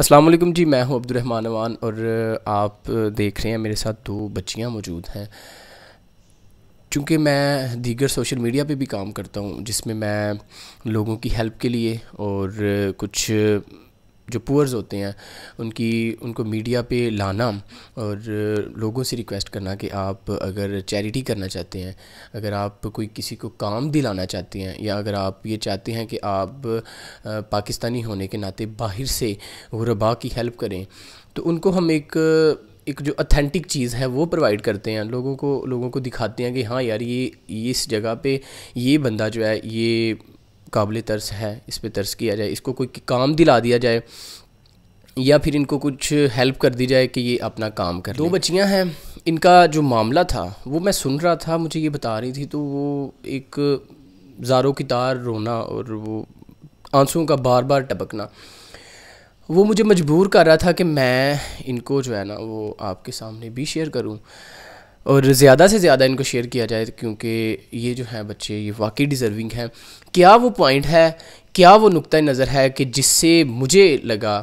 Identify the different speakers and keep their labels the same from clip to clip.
Speaker 1: असलम जी मैं हूं अब्दुलरहमान अवान और आप देख रहे हैं मेरे साथ दो बच्चियां मौजूद हैं चूँकि मैं दीगर सोशल मीडिया पे भी काम करता हूं जिसमें मैं लोगों की हेल्प के लिए और कुछ जो पुअर्स होते हैं उनकी उनको मीडिया पे लाना और लोगों से रिक्वेस्ट करना कि आप अगर चैरिटी करना चाहते हैं अगर आप कोई किसी को काम दिलाना चाहते हैं या अगर आप ये चाहते हैं कि आप पाकिस्तानी होने के नाते बाहर से गुरबा की हेल्प करें तो उनको हम एक एक जो अथेंटिक चीज़ है वो प्रोवाइड करते हैं लोगों को लोगों को दिखाते हैं कि हाँ यार ये इस जगह पे ये बंदा जो है ये काबिल तर्स है इस पर तर्स किया जाए इसको कोई काम दिला दिया जाए या फिर इनको कुछ हेल्प कर दी जाए कि ये अपना काम कर दो बच्चियाँ हैं इनका जो मामला था वो मैं सुन रहा था मुझे ये बता रही थी तो वो एक जारों की तार रोना और वो आंसुओं का बार बार टपकना वो मुझे मजबूर कर रहा था कि मैं इनको जो है ना वो आपके सामने भी शेयर करूं और ज़्यादा से ज़्यादा इनको शेयर किया जाए क्योंकि ये जो है बच्चे ये वाकई डिज़र्विंग हैं क्या वो पॉइंट है क्या वो नुक़ नज़र है कि जिससे मुझे लगा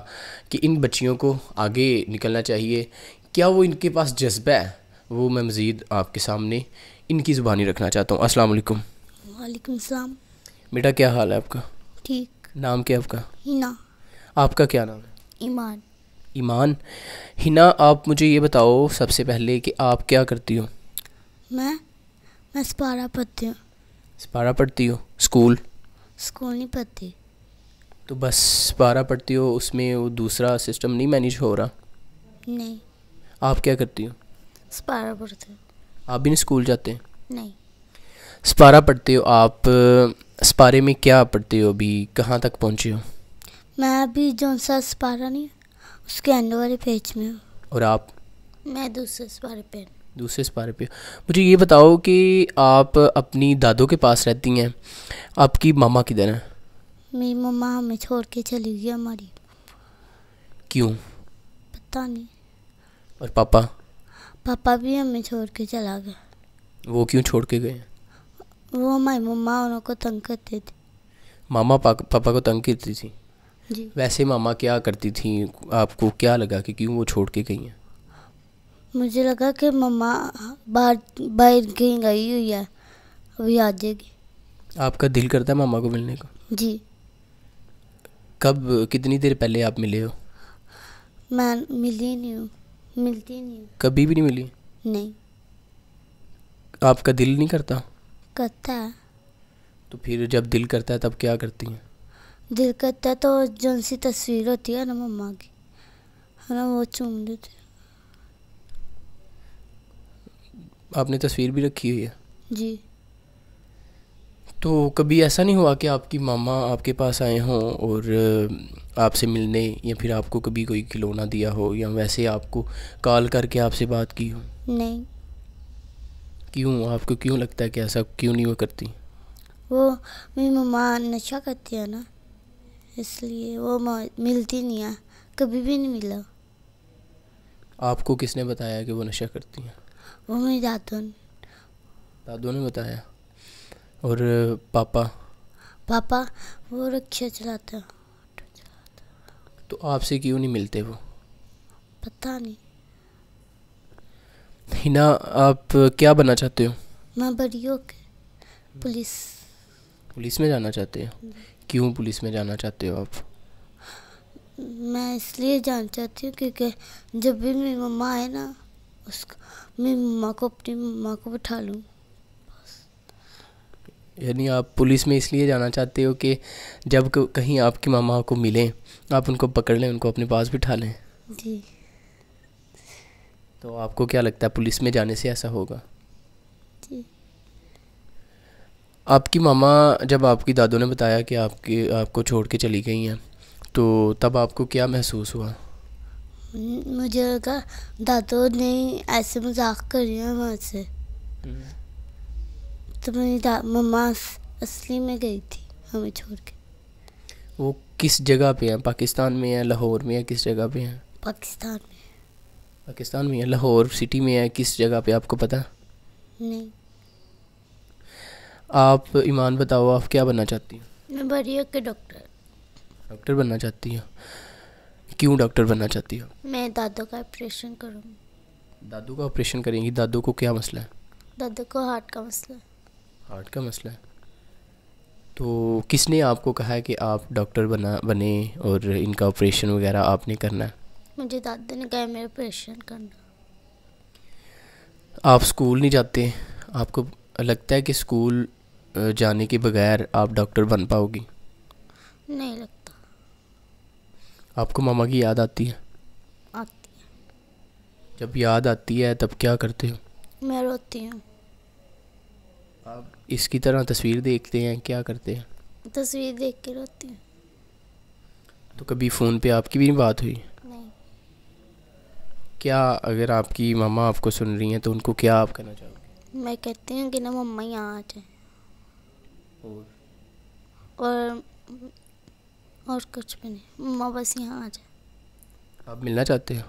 Speaker 1: कि इन बच्चियों को आगे निकलना चाहिए क्या वो इनके पास जज्बा है वो मैं मज़ीद आपके सामने इनकी ज़ुबानी रखना चाहता हूँ असलम वालेकुम सलाम बेटा क्या हाल है आपका ठीक नाम क्या आपका हिना आपका क्या नाम है ईमान ईमान हिना आप मुझे ये बताओ सबसे पहले कि आप क्या करती हो
Speaker 2: मैं मैं सपारा पढ़ती हूँ
Speaker 1: सपारा पढ़ती हो स्कूल
Speaker 2: स्कूल नहीं पढ़ती
Speaker 1: तो बस सपारा पढ़ती हो उसमें वो दूसरा सिस्टम नहीं मैनेज हो रहा नहीं आप क्या करती हो
Speaker 2: सपारा पढ़ती हूँ
Speaker 1: आप भी नहीं स्कूल जाते हैं नहीं सपारा पढ़ते हो आप सपारे में क्या पढ़ते हो अभी कहाँ तक पहुँचे हो
Speaker 2: मैं अभी जो सा सपारा नहीं उसके अंडर वाले पेज में और आप मैं दूसरे सिपारे पे
Speaker 1: दूसरे सिपारे पे मुझे ये बताओ कि आप अपनी दादों के पास रहती हैं आपकी मामा किधर हैं
Speaker 2: मेरी मामा हमें छोड़ के चली गई हमारी क्यों पता नहीं और पापा पापा भी हमें छोड़ के चला गया
Speaker 1: वो क्यों छोड़ के गए
Speaker 2: वो हमारी मम्मा उनको तंग करते थे
Speaker 1: मामा पापा को तंग करती थी वैसे मामा क्या करती थी आपको क्या लगा कि क्यों वो छोड़ के गई हैं
Speaker 2: मुझे लगा कि मामा बाहर बाहर कहीं गई हुई है अभी आ जाएगी
Speaker 1: आपका दिल करता है मामा को मिलने का जी कब कितनी देर पहले आप मिले हो
Speaker 2: मैं मिली नहीं हूँ मिलती नहीं
Speaker 1: हूँ कभी भी नहीं मिली नहीं आपका दिल नहीं करता करता है तो फिर जब दिल करता है तब क्या करती हैं
Speaker 2: दिल करता तो जौन सी तस्वीर होती है ना मम्मा की है ना वो चूम देते
Speaker 1: आपने तस्वीर भी रखी हुई है जी तो कभी ऐसा नहीं हुआ कि आपकी मामा आपके पास आए हों और आपसे मिलने या फिर आपको कभी कोई खिलौना दिया हो या वैसे आपको कॉल करके आपसे बात की हो नहीं क्यों आपको क्यों लगता है कि ऐसा क्यों नहीं वो करती
Speaker 2: वो मेरी मम्मा नशा करती है ना इसलिए वो मिलती नहीं है कभी भी नहीं मिला
Speaker 1: आपको किसने बताया कि वो नशा करती हैं
Speaker 2: वो मेरी दादू
Speaker 1: दादू ने बताया और पापा
Speaker 2: पापा वो रक्षा चलाते
Speaker 1: तो आपसे क्यों नहीं मिलते वो पता नहीं हिना आप क्या बनना चाहते हो
Speaker 2: मैं बड़ी पुलिस
Speaker 1: पुलिस में जाना चाहते हैं हम्म। क्यों पुलिस में जाना चाहते हो आप
Speaker 2: मैं इसलिए जाना चाहती हूँ क्योंकि जब भी मेरी मम्मा आए ना उसको मेरी मम्मा को अपनी मम्मा को बिठा लूँ
Speaker 1: यानी आप पुलिस में इसलिए जाना चाहते हो कि जब कहीं आपकी मामा को मिलें आप उनको पकड़ लें उनको अपने पास बिठा लें जी तो आपको क्या लगता है पुलिस में जाने से ऐसा होगा आपकी मामा जब आपकी दादू ने बताया कि आपकी आपको छोड़ के चली गई हैं तो तब आपको क्या महसूस हुआ
Speaker 2: मुझे लगा दादो ने ऐसे मजाक कर रहे हैं वहाँ से हम्म। तो मेरी मम्मा असली में गई थी हमें छोड़ के
Speaker 1: वो किस जगह पे हैं पाकिस्तान में है लाहौर में है किस जगह पे हैं
Speaker 2: पाकिस्तान में
Speaker 1: पाकिस्तान में है लाहौर सिटी में है किस जगह पे आपको पता नहीं आप ईमान बताओ आप क्या बनना चाहती हैं
Speaker 2: मैं बढ़िया के डॉक्टर
Speaker 1: डॉक्टर बनना चाहती हूँ क्यों डॉक्टर बनना चाहती हूँ
Speaker 2: मैं दादू का ऑपरेशन करूँगी
Speaker 1: दादू का ऑपरेशन करेंगी दादू को क्या मसला है
Speaker 2: दादू को हार्ट का मसला है
Speaker 1: हार्ट का मसला है तो किसने आपको कहा है कि आप डॉक्टर बना बने और इनका ऑपरेशन वगैरह आपने करना है
Speaker 2: मुझे दादू ने कहा मेरा ऑपरेशन करना
Speaker 1: आप स्कूल नहीं जाते आपको लगता है कि स्कूल जाने के बगैर आप डॉक्टर बन पाओगी
Speaker 2: नहीं लगता
Speaker 1: आपको मामा की याद आती है आती है जब याद आती है तब क्या करते हो
Speaker 2: मैं रोती हूँ आप
Speaker 1: इसकी तरह तस्वीर देखते हैं क्या करते हैं
Speaker 2: तस्वीर देख के रोती हूँ
Speaker 1: तो कभी फ़ोन पे आपकी भी बात हुई नहीं क्या अगर आपकी मामा आपको सुन रही हैं तो उनको क्या आप कहना चाहोगे
Speaker 2: मैं कहती हूँ कि ना मम्मा यहाँ आ जाए
Speaker 1: और
Speaker 2: और और कुछ भी नहीं मम्मा बस यहाँ आ जाए
Speaker 1: आप मिलना चाहते हो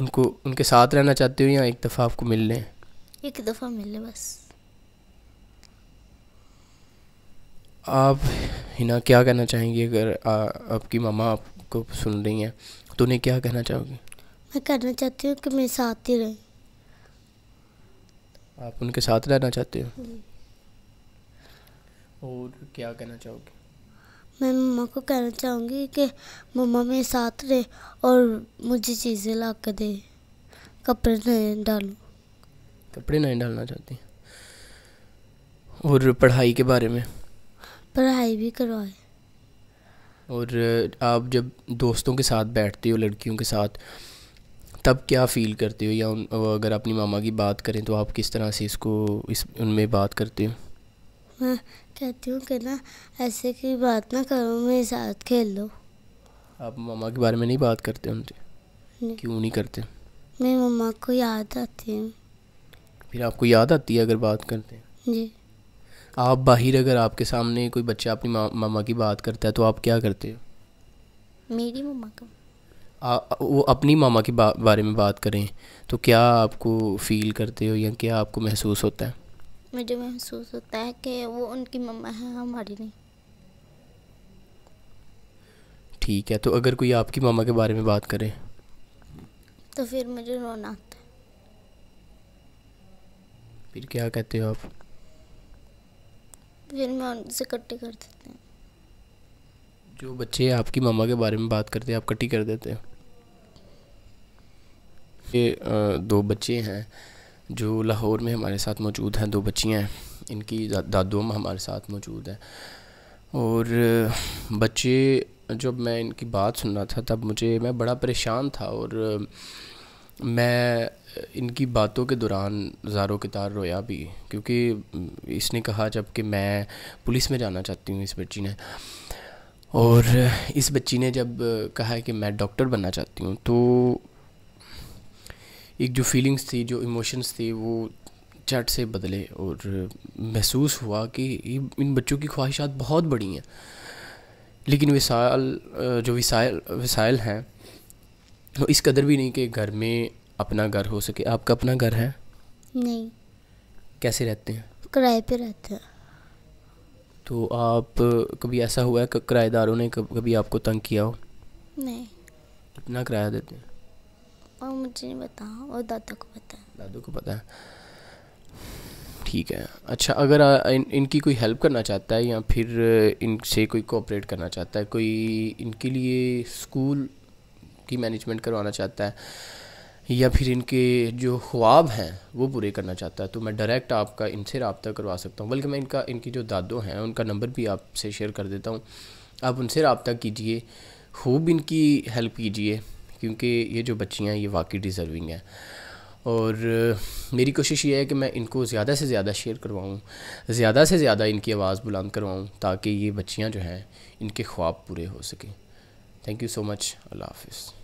Speaker 1: उनको उनके साथ रहना चाहते हो या एक दफ़ा आपको मिल लें
Speaker 2: एक दफ़ा मिल लें बस
Speaker 1: आप हिना क्या कहना चाहेंगी अगर आपकी मामा आपको सुन रही हैं तो उन्हें क्या कहना चाहोगी
Speaker 2: मैं कहना चाहती हूँ कि मेरे साथ ही रहें
Speaker 1: आप उनके साथ रहना चाहते हो और क्या कहना चाहोगे मैं मम्मा को कहना चाहूँगी कि
Speaker 2: मम्मा मेरे साथ रहे और मुझे चीज़ें ला कर दे कपड़े नए डालो
Speaker 1: कपड़े नए डालना चाहती और पढ़ाई के बारे में
Speaker 2: पढ़ाई भी करवाए
Speaker 1: और आप जब दोस्तों के साथ बैठती हो लड़कियों के साथ तब क्या फ़ील करते हो या उन अगर अपनी मामा की बात करें तो आप किस तरह से इसको इस उनमें बात करते हो
Speaker 2: मैं कहती हूँ कि ना ऐसे की बात ना करो मेरे साथ खेल लो
Speaker 1: आप मामा के बारे में नहीं बात करते उनसे क्यों नहीं करते
Speaker 2: मेरी मामा को याद आती है
Speaker 1: फिर आपको याद आती है अगर बात करते हैं जी आप बाहर अगर आपके सामने कोई बच्चा अपनी मामा की बात करता है तो आप क्या करते
Speaker 2: हो मेरी मामा का
Speaker 1: आ, वो अपनी मामा के बा, बारे में बात करें तो क्या आपको फील करते हो या क्या आपको महसूस होता है
Speaker 2: मुझे महसूस होता है कि वो उनकी मामा है हमारी नहीं
Speaker 1: ठीक है तो अगर कोई आपकी मामा के बारे में बात करे
Speaker 2: तो फिर मुझे रोना आता है
Speaker 1: फिर क्या कहते हो आप
Speaker 2: फिर मैं उनसे कट्टी कर देते हैं
Speaker 1: जो बच्चे आपकी मामा के बारे में बात करते हैं आप कट्टी कर देते हो ये दो बच्चे हैं जो लाहौर में हमारे साथ मौजूद हैं दो बच्चियाँ हैं इनकी दादोम हमारे साथ मौजूद हैं और बच्चे जब मैं इनकी बात सुन रहा था तब मुझे मैं बड़ा परेशान था और मैं इनकी बातों के दौरान ज़ारो तार रोया भी क्योंकि इसने कहा जबकि मैं पुलिस में जाना चाहती हूँ इस बच्ची ने और इस बच्ची ने जब कहा है कि मैं डॉक्टर बनना चाहती हूँ तो एक जो फीलिंग्स थी जो इमोशंस थी वो चट से बदले और महसूस हुआ कि इन बच्चों की ख्वाहिशात बहुत बड़ी हैं लेकिन विसाल जो विसाइल विसाइल हैं वो इस कदर भी नहीं कि घर में अपना घर हो सके आपका अपना घर है नहीं कैसे रहते हैं
Speaker 2: किराए पे रहते हैं
Speaker 1: तो आप कभी ऐसा हुआ है कि किराएदारों ने कभी आपको तंग किया हो नहीं कितना किराया देते हैं
Speaker 2: और मुझे नहीं पता और दादा को पता है
Speaker 1: दादू को पता है ठीक है अच्छा अगर आ, इन, इनकी कोई हेल्प करना चाहता है या फिर इनसे कोई कोऑपरेट करना चाहता है कोई इनके लिए स्कूल की मैनेजमेंट करवाना चाहता है या फिर इनके जो ख्वाब हैं वो पूरे करना चाहता है तो मैं डायरेक्ट आपका इनसे रबता करवा सकता हूँ बल्कि मैं इनका इनकी जो दादो हैं उनका नंबर भी आपसे शेयर कर देता हूँ आप उनसे रबता कीजिए खूब इनकी हेल्प कीजिए क्योंकि ये जो बच्चियाँ हैं ये वाकई डिज़र्विंग हैं और मेरी कोशिश ये है कि मैं इनको ज़्यादा से ज़्यादा शेयर करवाऊँ ज़्यादा से ज़्यादा इनकी आवाज़ बुलंद करवाऊँ ताकि ये बच्चियाँ जो हैं इनके ख्वाब पूरे हो सकें थैंक यू सो मच अल्लाह हाफिज़